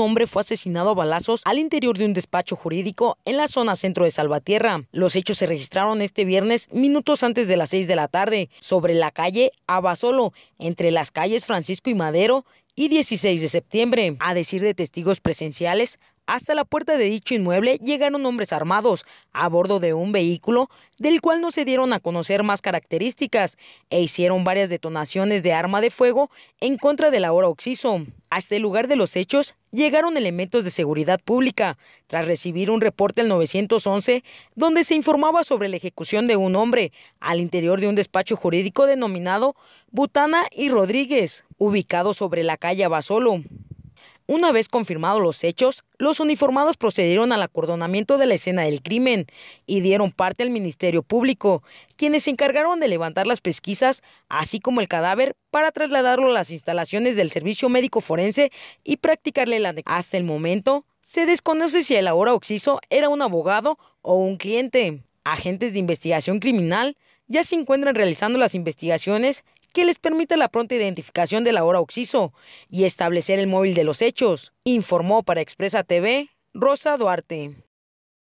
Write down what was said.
hombre fue asesinado a balazos al interior de un despacho jurídico en la zona centro de Salvatierra. Los hechos se registraron este viernes minutos antes de las 6 de la tarde sobre la calle Abasolo, entre las calles Francisco y Madero y 16 de septiembre. A decir de testigos presenciales, hasta la puerta de dicho inmueble llegaron hombres armados a bordo de un vehículo del cual no se dieron a conocer más características e hicieron varias detonaciones de arma de fuego en contra de la hora occiso. Hasta el este lugar de los hechos llegaron elementos de seguridad pública tras recibir un reporte al 911 donde se informaba sobre la ejecución de un hombre al interior de un despacho jurídico denominado Butana y Rodríguez ubicado sobre la calle Basolo. Una vez confirmados los hechos, los uniformados procedieron al acordonamiento de la escena del crimen y dieron parte al Ministerio Público, quienes se encargaron de levantar las pesquisas, así como el cadáver, para trasladarlo a las instalaciones del Servicio Médico Forense y practicarle la... Hasta el momento, se desconoce si el ahora oxiso... era un abogado o un cliente. Agentes de investigación criminal ya se encuentran realizando las investigaciones que les permita la pronta identificación de la hora occiso y establecer el móvil de los hechos, informó para Expresa TV Rosa Duarte.